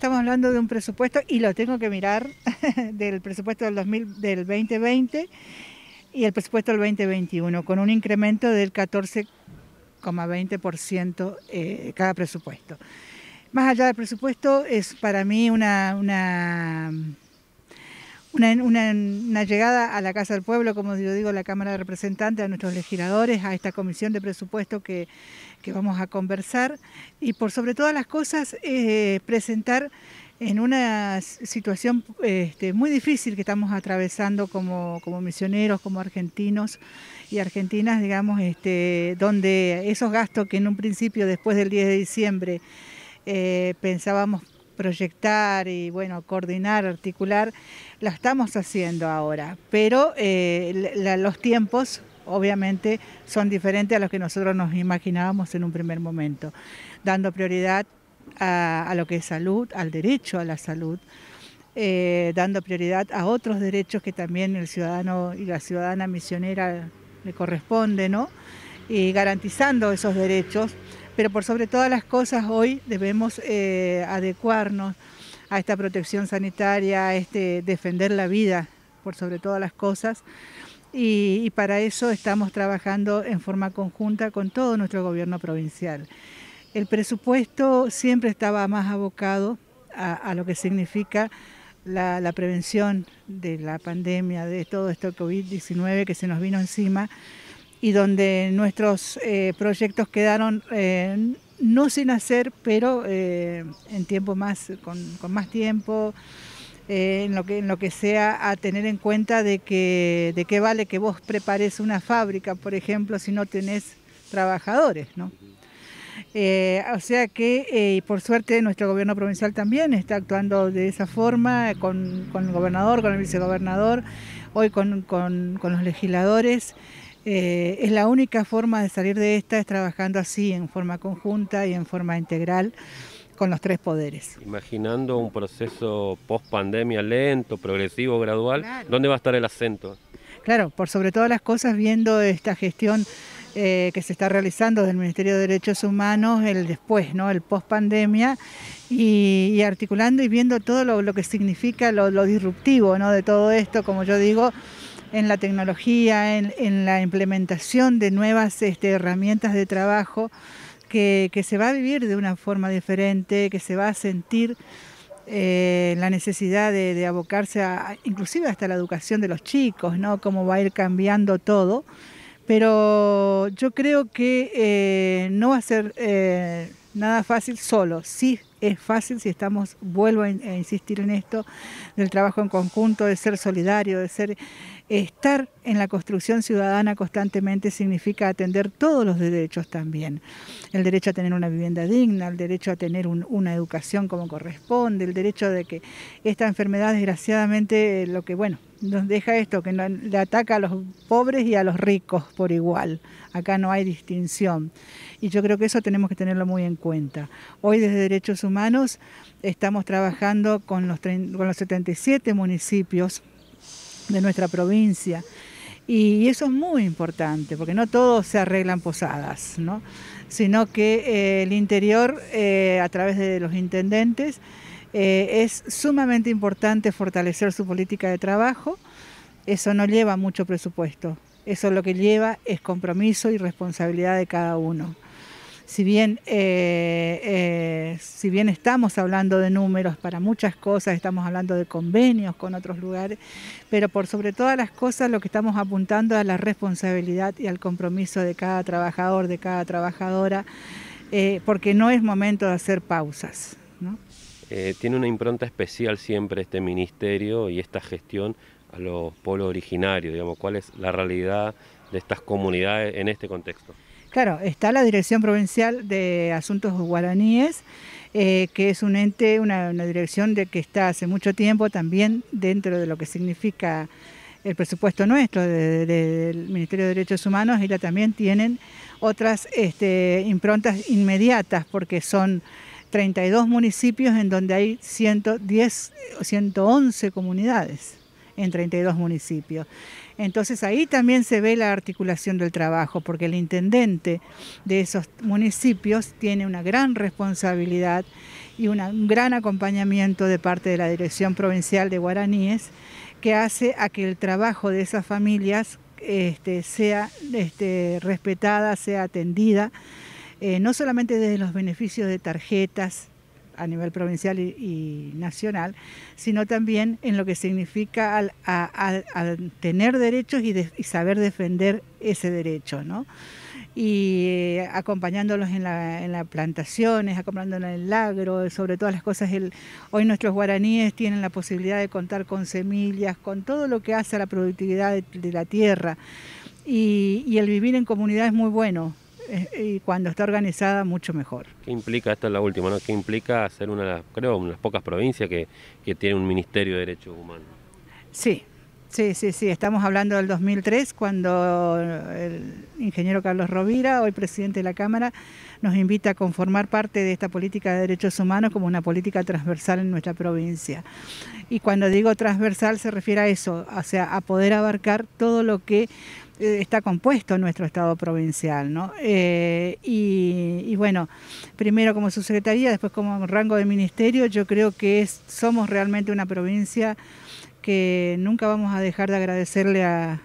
Estamos hablando de un presupuesto, y lo tengo que mirar, del presupuesto del, 2020 y el presupuesto del 2021, con un incremento del 14,20% eh, cada presupuesto. Más allá del presupuesto, es para mí una una, una, llegada a la Casa del Pueblo, como yo digo, a la Cámara de Representantes, a nuestros legisladores, a esta comisión de presupuesto que, vamos a conversar y por sobre todas las cosas eh, presentar en una situación este, muy difícil que estamos atravesando como, como, misioneros, como argentinos y argentinas, digamos, este, donde esos gastos que en un principio, después del 10 de diciembre, eh, pensábamos proyectar y bueno, coordinar, articular, la estamos haciendo ahora, pero eh, los tiempos obviamente son diferentes a los que nosotros nos imaginábamos en un primer momento, dando prioridad a, lo que es salud, al derecho a la salud, eh, dando prioridad a otros derechos que también el ciudadano y la ciudadana misionera le corresponde, ¿no? Y garantizando esos derechos pero por sobre todas las cosas hoy debemos eh, adecuarnos a esta protección sanitaria, a este defender la vida por sobre todas las cosas. Y, para eso estamos trabajando en forma conjunta con todo nuestro gobierno provincial. El presupuesto siempre estaba más abocado a, lo que significa la prevención de la pandemia, de todo esto COVID-19 que se nos vino encima y donde nuestros eh, proyectos quedaron eh, no sin hacer, pero eh, en tiempo más, con, más tiempo, en, lo que, lo que sea a tener en cuenta de que, de qué vale que vos prepares una fábrica, por ejemplo, si no tenés trabajadores, o sea que, por suerte, nuestro gobierno provincial también está actuando de esa forma, con, el gobernador, con el vicegobernador, hoy con, con los legisladores. Eh, es la única forma de salir de esta, es trabajando así, en forma conjunta y en forma integral con los tres poderes. Imaginando un proceso post pandemia lento, progresivo, gradual, ¿dónde va a estar el acento? Claro, por sobre todas las cosas, viendo esta gestión eh, que se está realizando del Ministerio de Derechos Humanos, el después, ¿no? el post pandemia, y, articulando y viendo todo lo, que significa lo, lo disruptivo ¿no? de todo esto, como yo digo, en la tecnología, en, la implementación de nuevas este, herramientas de trabajo, que, se va a vivir de una forma diferente, que se va a sentir eh, la necesidad de, abocarse a, inclusive hasta la educación de los chicos, ¿no? Cómo va a ir cambiando todo. Pero yo creo que eh, no va a ser eh, nada fácil solo, sí es fácil si estamos, vuelvo a, insistir en esto, del trabajo en conjunto, de ser solidario, de ser, estar en la construcción ciudadana constantemente significa atender todos los derechos también. El derecho a tener una vivienda digna, el derecho a tener una educación como corresponde, el derecho de que esta enfermedad desgraciadamente lo que, bueno, nos deja esto, que le ataca a los pobres y a los ricos por igual. Acá no hay distinción. Y yo creo que eso tenemos que tenerlo muy en cuenta. Hoy desde Derechos Humanos Estamos trabajando con los, los 77 municipios de nuestra provincia. Y eso es muy importante, porque no todos se arreglan posadas, sino que eh, el interior, eh, a través de los intendentes, eh, es sumamente importante fortalecer su política de trabajo. Eso no lleva mucho presupuesto, eso lo que lleva es compromiso y responsabilidad de cada uno si bien, eh, eh, si bien estamos hablando de números para muchas cosas, estamos hablando de convenios con otros lugares, pero por sobre todas las cosas lo que estamos apuntando es a la responsabilidad y al compromiso de cada trabajador, de cada trabajadora, eh, porque no es momento de hacer pausas. tiene una impronta especial siempre este ministerio y esta gestión a los pueblos originarios, digamos, cuál es la realidad de estas comunidades en este contexto. Claro, está la Dirección Provincial de Asuntos Guaraníes, eh, que es un ente, una, dirección de que está hace mucho tiempo también dentro de lo que significa el presupuesto nuestro del Ministerio de Derechos Humanos, Y la también tienen otras este, improntas inmediatas, porque son 32 municipios en donde hay 110 o 111 comunidades en 32 municipios. Entonces ahí también se ve la articulación del trabajo, porque el intendente de esos municipios tiene una gran responsabilidad y un gran acompañamiento de parte de la Dirección Provincial de Guaraníes, que hace a que el trabajo de esas familias este, sea este, respetada, sea atendida, eh, no solamente desde los beneficios de tarjetas, a nivel provincial y, nacional, sino también en lo que significa al, tener derechos y, saber defender ese derecho, ¿no? Y eh, acompañándolos en, las plantaciones, acompañándolos en el agro, sobre todas las cosas. El, hoy nuestros guaraníes tienen la posibilidad de contar con semillas, con todo lo que hace a la productividad de, la tierra. Y, y, el vivir en comunidad es muy bueno, y cuando está organizada mucho mejor. ¿Qué implica, Esto es la última, ¿no? ¿Qué implica ser una de las, creo, pocas provincias que, que tiene un Ministerio de Derechos Humanos? Sí, sí, sí, sí, estamos hablando del 2003 cuando el ingeniero Carlos Rovira, hoy presidente de la Cámara, nos invita a conformar parte de esta política de derechos humanos como una política transversal en nuestra provincia. Y cuando digo transversal se refiere a eso, o sea, a poder abarcar todo lo que eh, está compuesto nuestro Estado provincial, ¿no? Eh, y, bueno, primero como subsecretaría, después como rango de ministerio, yo creo que es, somos realmente una provincia que nunca vamos a dejar de agradecerle al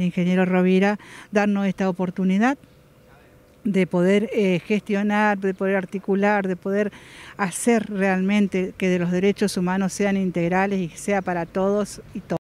ingeniero Rovira darnos esta oportunidad de poder eh, gestionar, de poder articular, de poder hacer realmente que los derechos humanos sean integrales y que sea para todos y todas.